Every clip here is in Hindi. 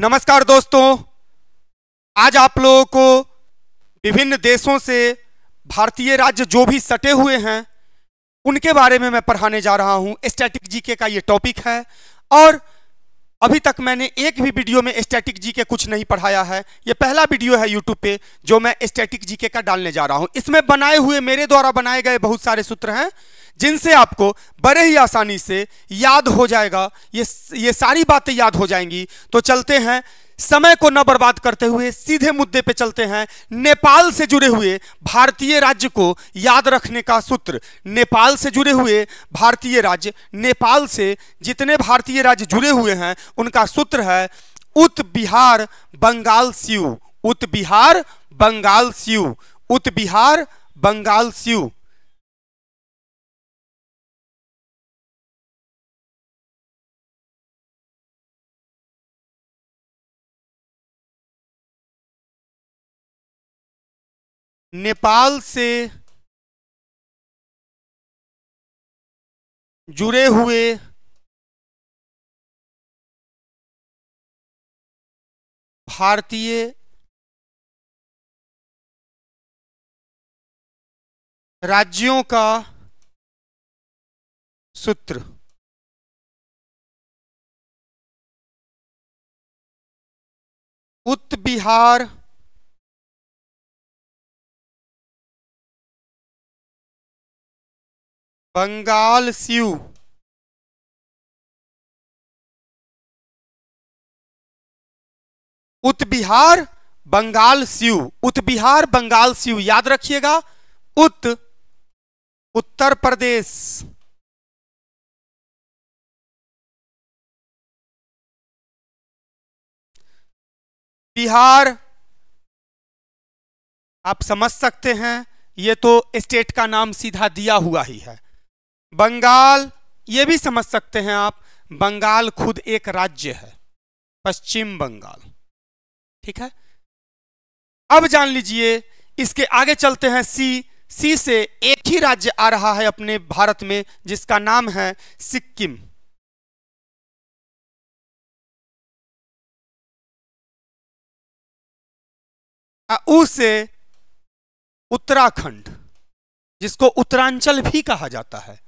नमस्कार दोस्तों आज आप लोगों को विभिन्न देशों से भारतीय राज्य जो भी सटे हुए हैं उनके बारे में मैं पढ़ाने जा रहा हूं स्टैटिक जीके का ये टॉपिक है और अभी तक मैंने एक भी वीडियो में स्टैटिक जीके कुछ नहीं पढ़ाया है ये पहला वीडियो है यूट्यूब पे जो मैं स्टैटिक जीके का डालने जा रहा हूं इसमें बनाए हुए मेरे द्वारा बनाए गए बहुत सारे सूत्र हैं जिनसे आपको बड़े ही आसानी से याद हो जाएगा ये ये सारी बातें याद हो जाएंगी तो चलते हैं समय को न बर्बाद करते हुए सीधे मुद्दे पे चलते हैं नेपाल से जुड़े हुए भारतीय राज्य को याद रखने का सूत्र नेपाल से जुड़े हुए भारतीय राज्य नेपाल से जितने भारतीय राज्य जुड़े हुए हैं उनका सूत्र है उत बिहार बंगाल सियू उत बिहार बंगाल सियू उत बिहार बंगाल सियू नेपाल से जुड़े हुए भारतीय राज्यों का सूत्र उत्तर बिहार बंगाल सीव उत बिहार बंगाल सीव उत बिहार बंगाल सीव याद रखिएगा उत उत्तर प्रदेश बिहार आप समझ सकते हैं ये तो स्टेट का नाम सीधा दिया हुआ ही है बंगाल ये भी समझ सकते हैं आप बंगाल खुद एक राज्य है पश्चिम बंगाल ठीक है अब जान लीजिए इसके आगे चलते हैं सी सी से एक ही राज्य आ रहा है अपने भारत में जिसका नाम है सिक्किम ऊ से उत्तराखंड जिसको उत्तरांचल भी कहा जाता है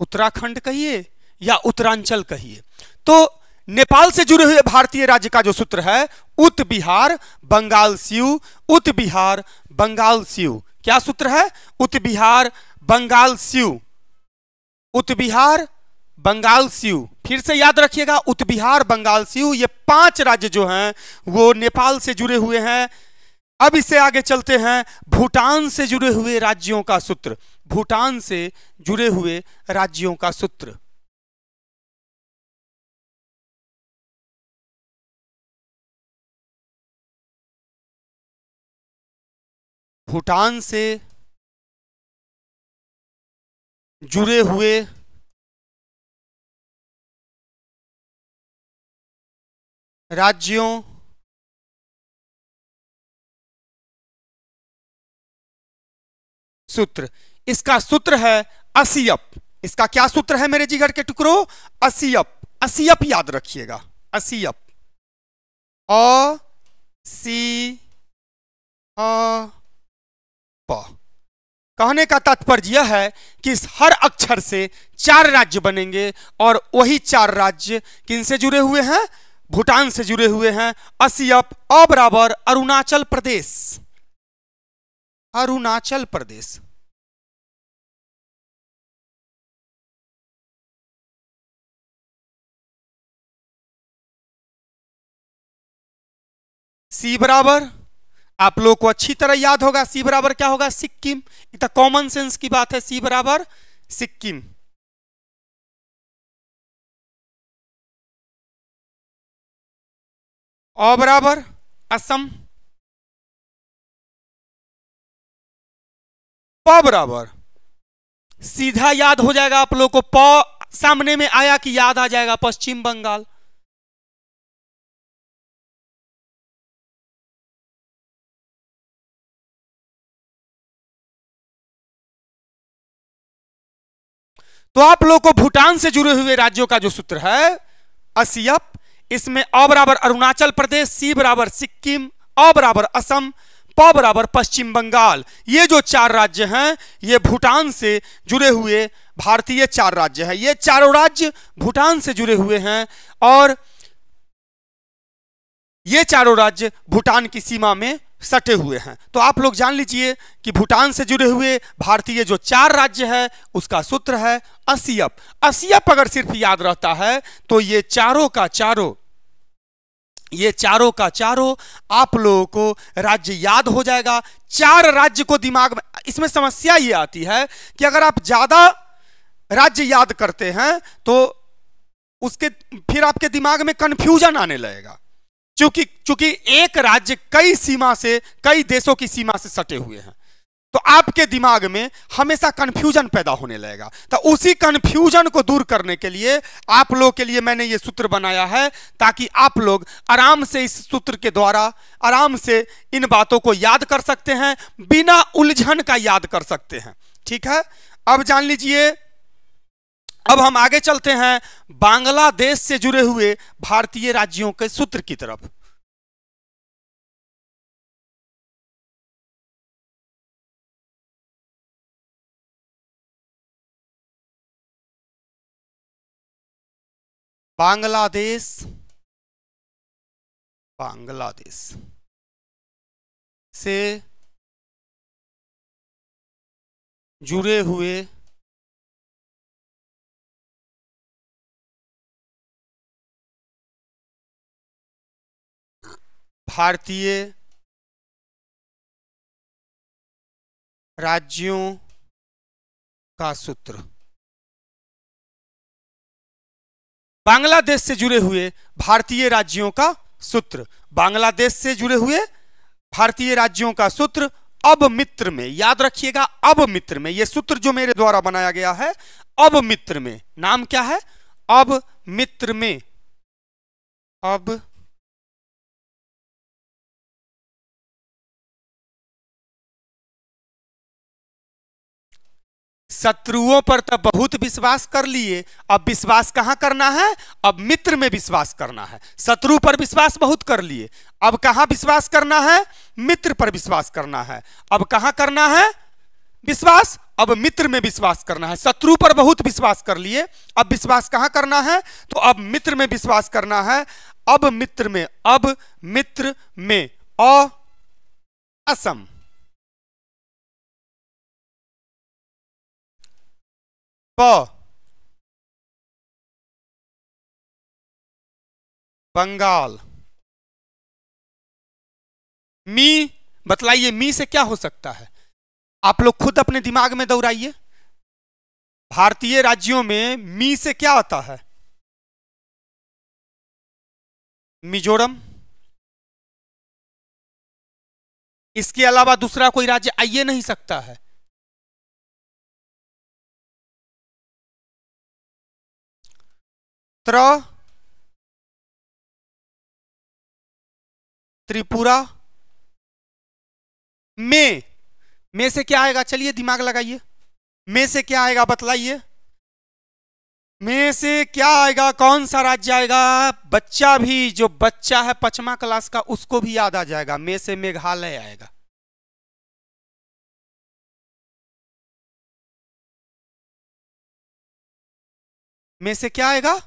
उत्तराखंड कहिए या उत्तरांचल कहिए तो नेपाल से जुड़े हुए भारतीय राज्य का जो सूत्र है उत बिहार बंगाल सीव उत बिहार बंगाल सीव क्या सूत्र है उत बिहार बंगाल सीव उत बिहार बंगाल सीव फिर से याद रखिएगा उत बिहार बंगाल सीव ये पांच राज्य जो हैं वो नेपाल से जुड़े हुए हैं अब इससे आगे चलते हैं भूटान से जुड़े हुए राज्यों का सूत्र भूटान से जुड़े हुए राज्यों का सूत्र भूटान से जुड़े हुए राज्यों सूत्र इसका सूत्र है असियप इसका क्या सूत्र है मेरे जिगर के टुकड़ो असियप असियप याद रखिएगा असियप अ सी अ प कहने का तात्पर्य यह है कि इस हर अक्षर से चार राज्य बनेंगे और वही चार राज्य किन से जुड़े हुए हैं भूटान से जुड़े हुए हैं असियप अ बराबर अरुणाचल प्रदेश अरुणाचल प्रदेश सी बराबर आप लोगों को अच्छी तरह याद होगा सी बराबर क्या होगा सिक्किम इतना कॉमन सेंस की बात है सी बराबर सिक्किम और बराबर असम प बराबर सीधा याद हो जाएगा आप लोग को प सामने में आया कि याद आ जाएगा पश्चिम बंगाल तो आप लोग को भूटान से जुड़े हुए राज्यों का जो सूत्र है असियप इसमें अ बराबर अरुणाचल प्रदेश सी बराबर सिक्किम अ बराबर असम प बराबर पश्चिम बंगाल ये जो चार राज्य हैं ये भूटान से जुड़े हुए भारतीय चार राज्य हैं ये चारों राज्य भूटान से जुड़े हुए हैं और ये चारों राज्य भूटान की सीमा में सटे हुए हैं तो आप लोग जान लीजिए कि भूटान से जुड़े हुए भारतीय जो चार राज्य है उसका सूत्र है असियप असियप अगर सिर्फ याद रहता है तो ये चारों का चारों ये चारों का चारों आप लोगों को राज्य याद हो जाएगा चार राज्य को दिमाग में इसमें समस्या ये आती है कि अगर आप ज़्यादा राज्य याद करते हैं तो उसके फिर आपके दिमाग में कंफ्यूजन आने लगेगा क्योंकि क्योंकि एक राज्य कई सीमा से कई देशों की सीमा से सटे हुए हैं तो आपके दिमाग में हमेशा कंफ्यूजन पैदा होने लगेगा तो उसी कंफ्यूजन को दूर करने के लिए आप लोग के लिए मैंने ये सूत्र बनाया है ताकि आप लोग आराम से इस सूत्र के द्वारा आराम से इन बातों को याद कर सकते हैं बिना उलझन का याद कर सकते हैं ठीक है अब जान लीजिए अब हम आगे चलते हैं बांग्लादेश से जुड़े हुए भारतीय राज्यों के सूत्र की तरफ बांग्लादेश बांग्लादेश से जुड़े हुए भारतीय राज्यों का सूत्र बांग्लादेश से जुड़े हुए भारतीय राज्यों का सूत्र बांग्लादेश से जुड़े हुए भारतीय राज्यों का सूत्र अब मित्र में याद रखिएगा अब मित्र में यह सूत्र जो मेरे द्वारा बनाया गया है अब मित्र में नाम क्या है अब मित्र में अब शत्रुओं पर तो बहुत विश्वास कर लिए अब विश्वास कहाँ करना है अब मित्र में विश्वास करना है शत्रु पर विश्वास बहुत कर लिए अब कहाँ विश्वास करना है मित्र पर विश्वास करना है अब कहाँ करना है विश्वास अब मित्र में विश्वास करना है शत्रु पर बहुत विश्वास कर लिए अब विश्वास कहाँ करना है तो अब मित्र में विश्वास करना है अब मित्र में अब मित्र में असम प बंगाल मी बतलाइए मी से क्या हो सकता है आप लोग खुद अपने दिमाग में दौड़ाइए भारतीय राज्यों में मी से क्या आता है मिजोरम इसके अलावा दूसरा कोई राज्य आइए नहीं सकता है त्र त्रिपुरा में में से क्या आएगा चलिए दिमाग लगाइए में से क्या आएगा बतलाइए में से क्या आएगा कौन सा राज्य आएगा बच्चा भी जो बच्चा है पचमा क्लास का उसको भी याद आ जाएगा में से मेघालय आएगा में से क्या आएगा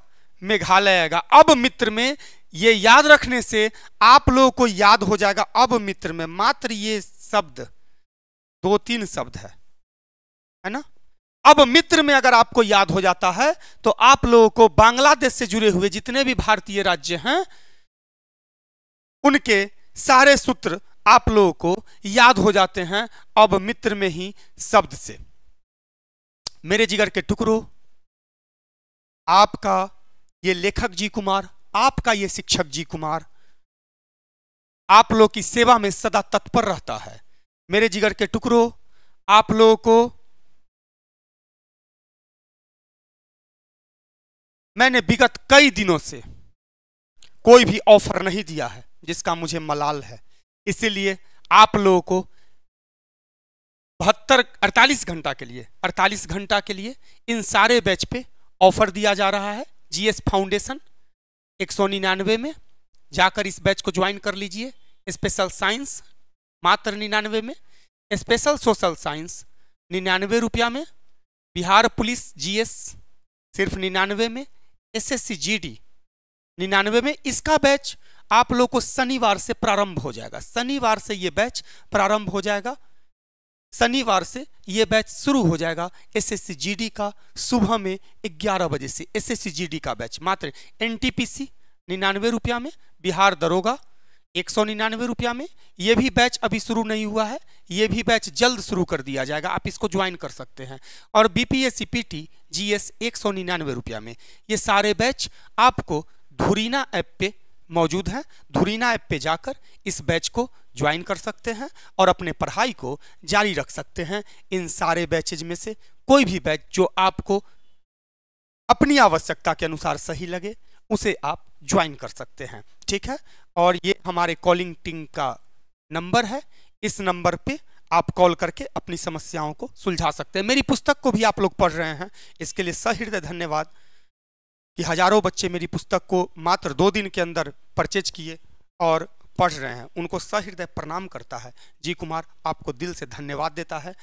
मेघालय आएगा अब मित्र में ये याद रखने से आप लोगों को याद हो जाएगा अब मित्र में मात्र ये शब्द दो तीन शब्द है है ना अब मित्र में अगर आपको याद हो जाता है तो आप लोगों को बांग्लादेश से जुड़े हुए जितने भी भारतीय राज्य हैं उनके सारे सूत्र आप लोगों को याद हो जाते हैं अब मित्र में ही शब्द से मेरे जिगर के टुकड़ों आपका ये लेखक जी कुमार आपका ये शिक्षक जी कुमार आप लोग की सेवा में सदा तत्पर रहता है मेरे जिगर के टुकड़ों आप लोगों को मैंने विगत कई दिनों से कोई भी ऑफर नहीं दिया है जिसका मुझे मलाल है इसीलिए आप लोगों को बहत्तर अड़तालीस घंटा के लिए अड़तालीस घंटा के लिए इन सारे बैच पे ऑफर दिया जा रहा है जीएस फाउंडेशन एक सौ निन्यानवे में जाकर इस बैच को ज्वाइन कर लीजिए स्पेशल साइंस मात्र निन्यानवे में स्पेशल सोशल साइंस निन्यानवे रुपया में बिहार पुलिस जीएस सिर्फ निन्यानवे में एसएससी जीडी निन्यानवे में इसका बैच आप लोग को शनिवार से प्रारंभ हो जाएगा शनिवार से ये बैच प्रारंभ हो जाएगा शनिवार से ये बैच शुरू हो जाएगा एसएससी जीडी का सुबह में 11 बजे से एसएससी जीडी का बैच मात्र एनटीपीसी निन्यानवे रुपया में बिहार दरोगा एक सौ निन्यानवे रुपया में ये भी बैच अभी शुरू नहीं हुआ है ये भी बैच जल्द शुरू कर दिया जाएगा आप इसको ज्वाइन कर सकते हैं और B P S C P T G S एक सौ निन्यानवे रुपया में ये सारे बैच आपको धुरीना ऐप पे मौजूद हैं धुरीना ऐप पे जाकर इस बैच को ज्वाइन कर सकते हैं और अपने पढ़ाई को जारी रख सकते हैं इन सारे बैचेज में से कोई भी बैच जो आपको अपनी आवश्यकता के अनुसार सही लगे उसे आप ज्वाइन कर सकते हैं ठीक है और ये हमारे कॉलिंग टीम का नंबर है इस नंबर पे आप कॉल करके अपनी समस्याओं को सुलझा सकते हैं मेरी पुस्तक को भी आप लोग पढ़ रहे हैं इसके लिए सहृदय धन्यवाद कि हज़ारों बच्चे मेरी पुस्तक को मात्र दो दिन के अंदर परचेज किए और पढ़ रहे हैं उनको सहृदय प्रणाम करता है जी कुमार आपको दिल से धन्यवाद देता है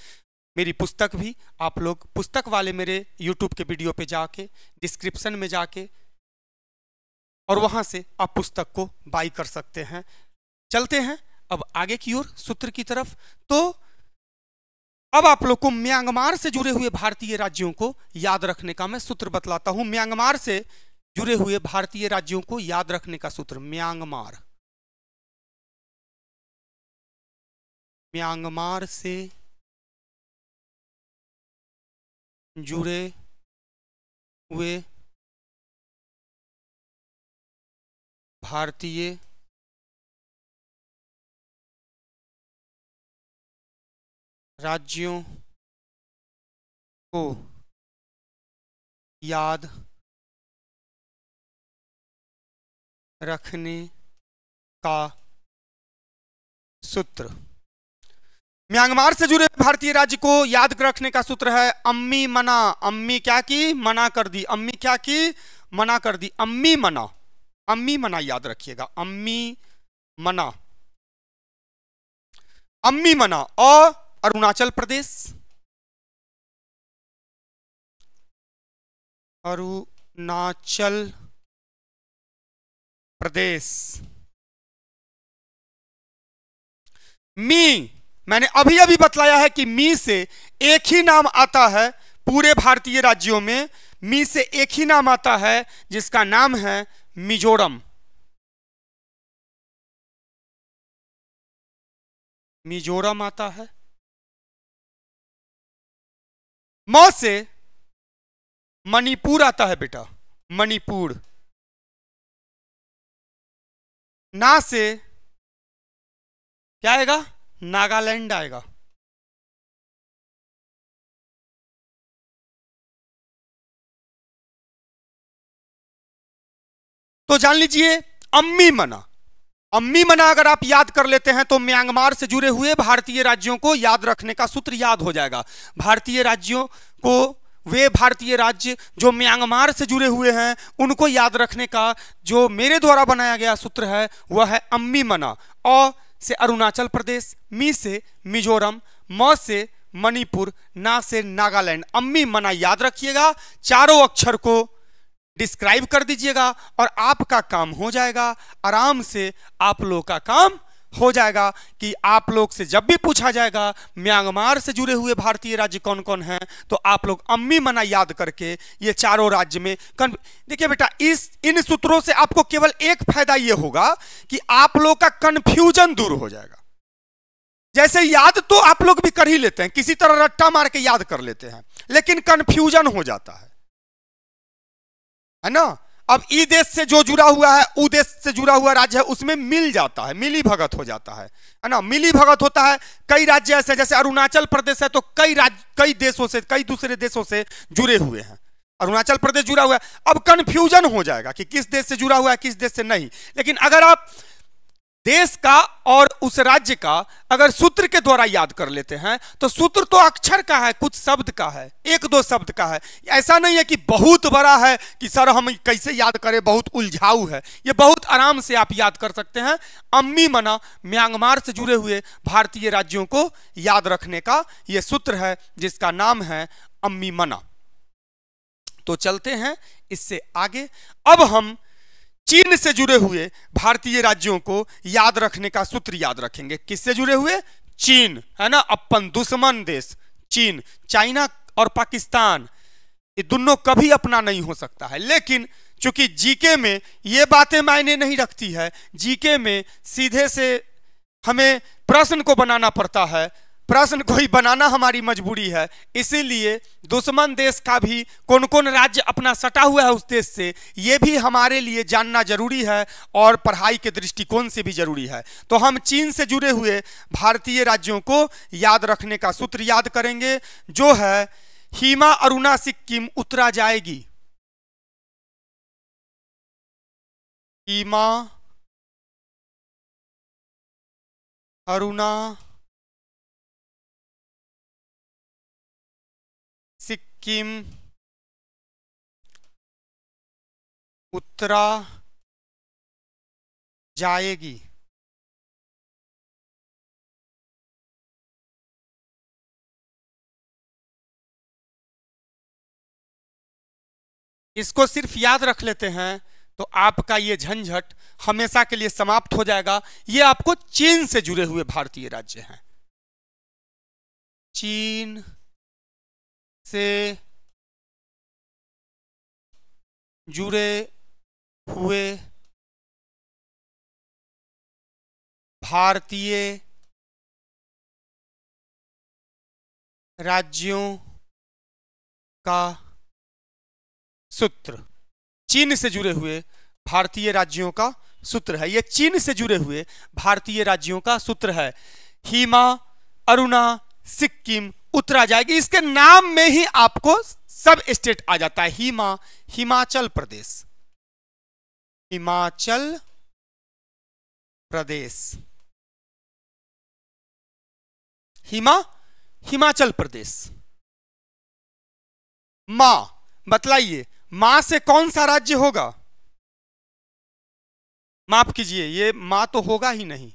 मेरी पुस्तक भी आप लोग पुस्तक वाले मेरे यूट्यूब के वीडियो पे जाके डिस्क्रिप्शन में जाके और वहाँ से आप पुस्तक को बाई कर सकते हैं चलते हैं अब आगे की ओर सूत्र की तरफ तो अब आप लोग को म्यांमार से जुड़े हुए भारतीय राज्यों को याद रखने का मैं सूत्र बतलाता हूं म्यांमार से जुड़े हुए भारतीय राज्यों को याद रखने का सूत्र म्यांमार म्यांमार से जुड़े हुए भारतीय राज्यों को याद रखने का सूत्र म्यांमार से जुड़े भारतीय राज्य को याद रखने का सूत्र है अम्मी मना अम्मी क्या की मना कर दी अम्मी क्या की मना कर दी अम्मी मना अम्मी मना याद रखिएगा अम्मी मना अम्मी मना और अरुणाचल प्रदेश अरुणाचल प्रदेश मी मैंने अभी अभी बतलाया है कि मी से एक ही नाम आता है पूरे भारतीय राज्यों में मी से एक ही नाम आता है जिसका नाम है मिजोरम मिजोरम आता है म से मणिपुर आता है बेटा मणिपुर ना से क्या आएगा नागालैंड आएगा तो जान लीजिए अम्मी मना अम्मी मना अगर आप याद कर लेते हैं तो म्यांमार से जुड़े हुए भारतीय राज्यों को याद रखने का सूत्र याद हो जाएगा भारतीय राज्यों को वे भारतीय राज्य जो म्यांमार से जुड़े हुए हैं उनको याद रखने का जो मेरे द्वारा बनाया गया सूत्र है वह है अम्मी मना अ से अरुणाचल प्रदेश मी से मिजोरम म से मणिपुर ना से नागालैंड अम्मी मना याद रखिएगा चारों अक्षर को डिस्क्राइब कर दीजिएगा और आपका काम हो जाएगा आराम से आप लोग का काम हो जाएगा कि आप लोग से जब भी पूछा जाएगा म्यांमार से जुड़े हुए भारतीय राज्य कौन कौन हैं तो आप लोग अम्मी मना याद करके ये चारों राज्य में देखिए बेटा इस इन सूत्रों से आपको केवल एक फायदा ये होगा कि आप लोग का कन्फ्यूजन दूर हो जाएगा जैसे याद तो आप लोग भी कर ही लेते हैं किसी तरह रट्टा मार के याद कर लेते हैं लेकिन कन्फ्यूजन हो जाता है है ना अब ई देश से जो जुड़ा हुआ है उ देश से जुड़ा हुआ राज्य है उसमें मिल जाता है मिली भगत हो जाता है है ना मिली भगत होता है कई राज्य ऐसे जैसे अरुणाचल प्रदेश है तो कई राज्य कई देशों से कई दूसरे देशों से जुड़े हुए हैं अरुणाचल प्रदेश जुड़ा हुआ है अब कंफ्यूजन हो जाएगा कि किस देश से जुड़ा हुआ है किस देश से नहीं लेकिन अगर आप देश का और उस राज्य का अगर सूत्र के द्वारा याद कर लेते हैं तो सूत्र तो अक्षर का है कुछ शब्द का है एक दो शब्द का है ऐसा नहीं है कि बहुत बड़ा है कि सर हम कैसे याद करें बहुत उलझाऊ है ये बहुत आराम से आप याद कर सकते हैं अम्मी मना म्यांमार से जुड़े हुए भारतीय राज्यों को याद रखने का ये सूत्र है जिसका नाम है अम्मी मना तो चलते हैं इससे आगे अब हम चीन से जुड़े हुए भारतीय राज्यों को याद रखने का सूत्र याद रखेंगे किससे जुड़े हुए चीन है ना अपन दुश्मन देश चीन चाइना और पाकिस्तान ये दोनों कभी अपना नहीं हो सकता है लेकिन चूंकि जीके में ये बातें मायने नहीं रखती है जीके में सीधे से हमें प्रश्न को बनाना पड़ता है प्रश्न कोई बनाना हमारी मजबूरी है इसीलिए दुश्मन देश का भी कौन कौन राज्य अपना सटा हुआ है उस देश से ये भी हमारे लिए जानना जरूरी है और पढ़ाई के दृष्टिकोण से भी जरूरी है तो हम चीन से जुड़े हुए भारतीय राज्यों को याद रखने का सूत्र याद करेंगे जो है हीमा अरुणा सिक्किम उतरा जाएगी हीमा अरुणा सिक्किम उत्तरा जाएगी इसको सिर्फ याद रख लेते हैं तो आपका ये झंझट हमेशा के लिए समाप्त हो जाएगा ये आपको चीन से जुड़े हुए भारतीय राज्य हैं चीन से जुड़े हुए भारतीय राज्यों का सूत्र चीन से जुड़े हुए भारतीय राज्यों का सूत्र है यह चीन से जुड़े हुए भारतीय राज्यों का सूत्र है हिमा अरुणा सिक्किम उत्तर आ जाएगी इसके नाम में ही आपको सब स्टेट आ जाता है हिमा हिमाचल प्रदेश हिमाचल प्रदेश हिमा हिमाचल प्रदेश मां बतलाइए मां से कौन सा राज्य होगा माफ कीजिए ये मां तो होगा ही नहीं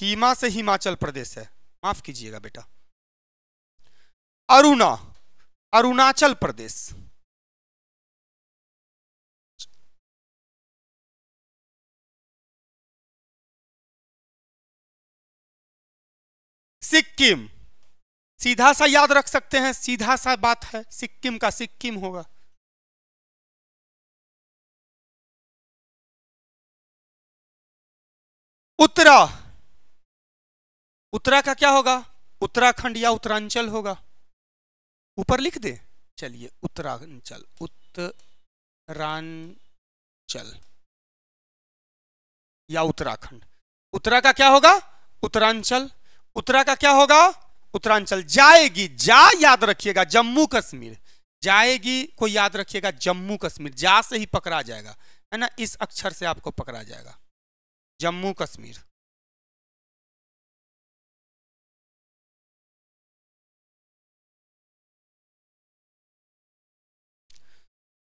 हिमा से हिमाचल प्रदेश है माफ कीजिएगा बेटा अरुणा अरुणाचल प्रदेश सिक्किम सीधा सा याद रख सकते हैं सीधा सा बात है सिक्किम का सिक्किम होगा उत्तरा उत्तरा का क्या होगा उत्तराखंड या उत्तरांचल होगा ऊपर लिख दे चलिए उत्तरांचल उत्तरांचल या उत्तराखंड उत्तरा का क्या होगा उत्तरांचल उत्तरा का क्या होगा उत्तरांचल जाएगी जा याद रखिएगा जम्मू कश्मीर जाएगी को याद रखिएगा जम्मू कश्मीर जा से ही पकड़ा जाएगा है ना इस अक्षर से आपको पकड़ा जाएगा जम्मू कश्मीर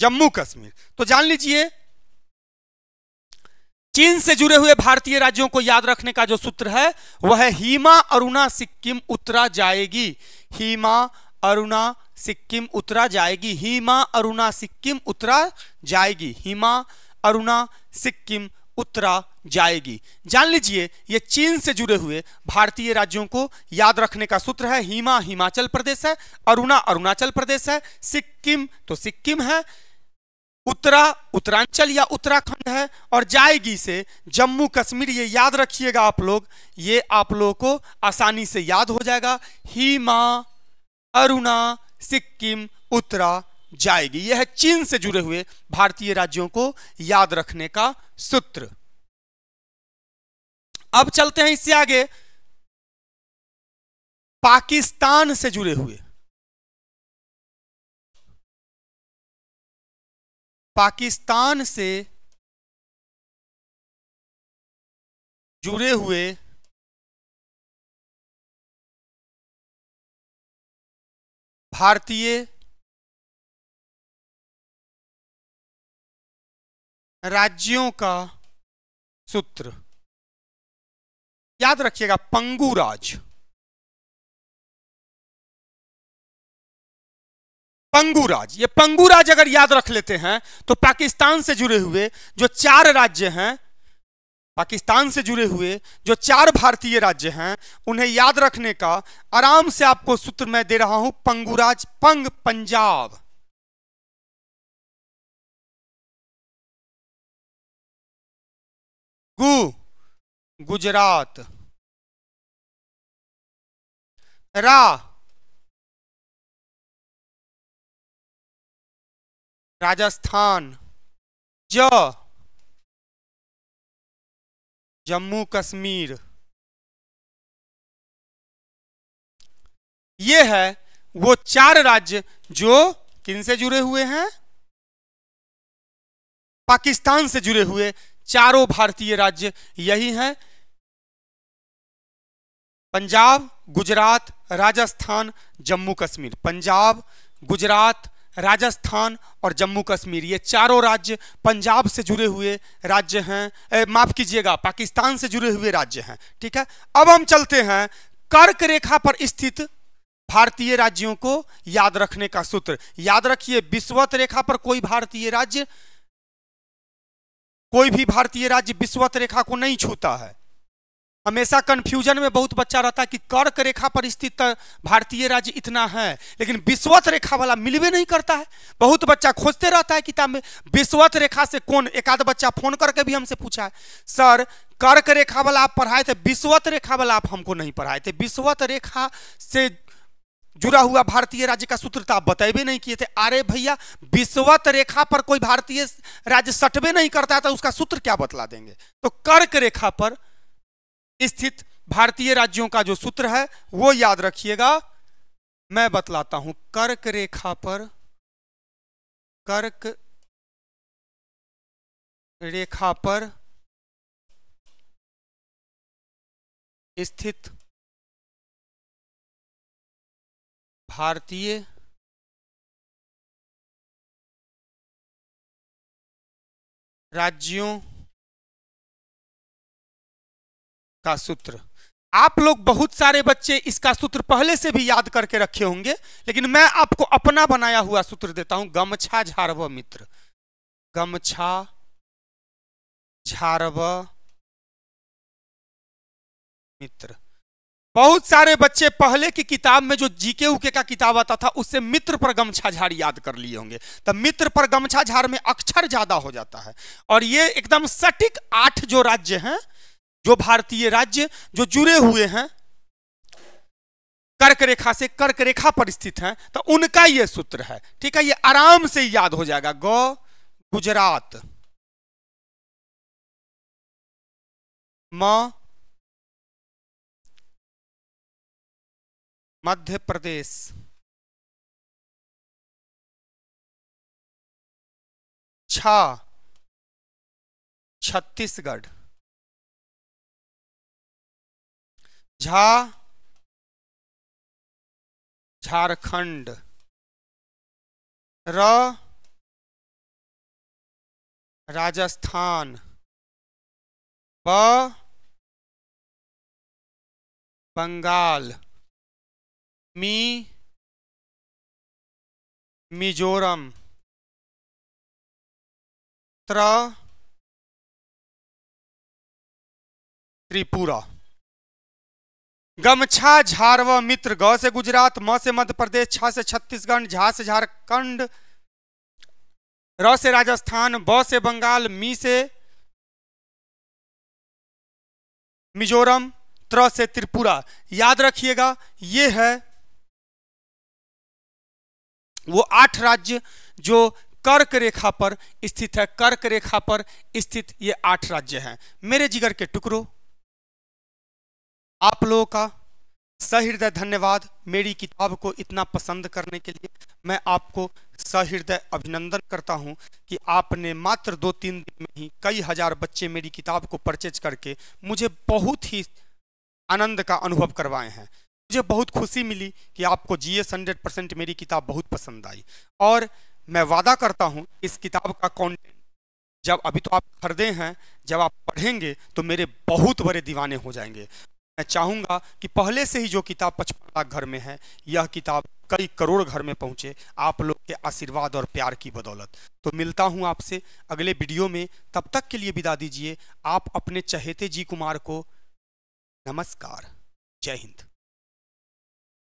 जम्मू कश्मीर तो जान लीजिए चीन से जुड़े हुए भारतीय राज्यों को याद रखने का जो सूत्र है वह है हीमा अरुणा सिक्किम उतरा जाएगी हीमा अरुणा सिक्किम उतरा जाएगी हीमा अरुणा सिक्किम उतरा जाएगी हीमा अरुणा सिक्किम उतरा जाएगी जान लीजिए ये चीन से जुड़े हुए भारतीय राज्यों को याद रखने का सूत्र है हीमा हिमाचल प्रदेश है अरुणा अरुणाचल प्रदेश है सिक्किम तो सिक्किम है उत्तरा उत्तरांचल या उत्तराखंड है और जाएगी से जम्मू कश्मीर ये याद रखिएगा आप लोग ये आप लोगों को आसानी से याद हो जाएगा हिमा अरुणा सिक्किम उत्तरा जाएगी यह है चीन से जुड़े हुए भारतीय राज्यों को याद रखने का सूत्र अब चलते हैं इससे आगे पाकिस्तान से जुड़े हुए पाकिस्तान से जुड़े हुए भारतीय राज्यों का सूत्र याद रखिएगा पंगू राज पंगुराज ये पंगुराज अगर याद रख लेते हैं तो पाकिस्तान से जुड़े हुए जो चार राज्य हैं पाकिस्तान से जुड़े हुए जो चार भारतीय राज्य हैं उन्हें याद रखने का आराम से आपको सूत्र मैं दे रहा हूं पंगुराज पंग पंजाब गु गुजरात रा राजस्थान ज जम्मू कश्मीर ये है वो चार राज्य जो किन से जुड़े हुए हैं पाकिस्तान से जुड़े हुए चारों भारतीय राज्य यही हैं पंजाब गुजरात राजस्थान जम्मू कश्मीर पंजाब गुजरात राजस्थान और जम्मू कश्मीर ये चारों राज्य पंजाब से जुड़े हुए राज्य हैं माफ़ कीजिएगा पाकिस्तान से जुड़े हुए राज्य हैं ठीक है अब हम चलते हैं कर्क रेखा पर स्थित भारतीय राज्यों को याद रखने का सूत्र याद रखिए विश्वत रेखा पर कोई भारतीय राज्य कोई भी भारतीय राज्य विश्वत रेखा को नहीं छूता है हमेशा कन्फ्यूजन में बहुत बच्चा रहता है कि कर्क रेखा पर स्थित भारतीय राज्य इतना है लेकिन विश्वत रेखा वाला मिलवे नहीं करता है बहुत बच्चा खोजते रहता है किताब में विश्वत रेखा से कौन एक आध बच्चा फोन करके भी हमसे पूछा है सर कर्क रेखा वाला आप पढ़ाए थे विश्वत रेखा वाला आप हमको नहीं पढ़ाए थे विश्वत रेखा से जुड़ा हुआ भारतीय राज्य का सूत्र तो आप बताएबे नहीं किए थे अरे भैया विश्वत रेखा पर कोई भारतीय राज्य सटबे नहीं करता था तो उसका सूत्र क्या बतला देंगे तो कर्क रेखा पर स्थित भारतीय राज्यों का जो सूत्र है वो याद रखिएगा मैं बतलाता हूं कर्क रेखा पर कर्क रेखा पर स्थित भारतीय राज्यों का सूत्र आप लोग बहुत सारे बच्चे इसका सूत्र पहले से भी याद करके रखे होंगे लेकिन मैं आपको अपना बनाया हुआ सूत्र देता हूं गमछा झारव मित्र गमछा झारव मित्र बहुत सारे बच्चे पहले की किताब में जो जीके उके का किताब आता था उससे मित्र पर गमछा झाड़ याद कर लिए होंगे तो मित्र पर गमछा झाड़ में अक्षर ज्यादा हो जाता है और ये एकदम सटीक आठ जो राज्य हैं जो भारतीय राज्य जो जुड़े हुए हैं कर्क रेखा से कर्क रेखा पर स्थित हैं तो उनका यह सूत्र है ठीक है ये आराम से याद हो जाएगा गौ गुजरात म मध्य प्रदेश छा छत्तीसगढ़ झा झारखंड र राजस्थान ब बंगाल मी मिजोरम त्र त्रिपुरा गमछा झारव मित्र ग से गुजरात म से मध्य प्रदेश छ से छत्तीसगढ़ झा से झारखंड र से राजस्थान ब से बंगाल मी से मिजोरम त्र से त्रिपुरा याद रखिएगा ये है वो आठ राज्य जो कर्क रेखा पर स्थित है कर्क रेखा पर स्थित ये आठ राज्य हैं मेरे जिगर के टुकड़ों आप लोगों का सहृदय धन्यवाद मेरी किताब को इतना पसंद करने के लिए मैं आपको सहृदय अभिनंदन करता हूं कि आपने मात्र दो तीन दिन में ही कई हजार बच्चे मेरी किताब को परचेज करके मुझे बहुत ही आनंद का अनुभव करवाए हैं मुझे बहुत खुशी मिली कि आपको जी एस हंड्रेड परसेंट मेरी किताब बहुत पसंद आई और मैं वादा करता हूँ इस किताब का कॉन्टेंट जब अभी तो आप खरीदे हैं जब आप पढ़ेंगे तो मेरे बहुत बड़े दीवाने हो जाएंगे मैं चाहूँगा कि पहले से ही जो किताब पचपन लाख घर में है यह किताब कई करोड़ घर में पहुँचे आप लोग के आशीर्वाद और प्यार की बदौलत तो मिलता हूँ आपसे अगले वीडियो में तब तक के लिए विदा दीजिए आप अपने चहेते जी कुमार को नमस्कार जय हिंद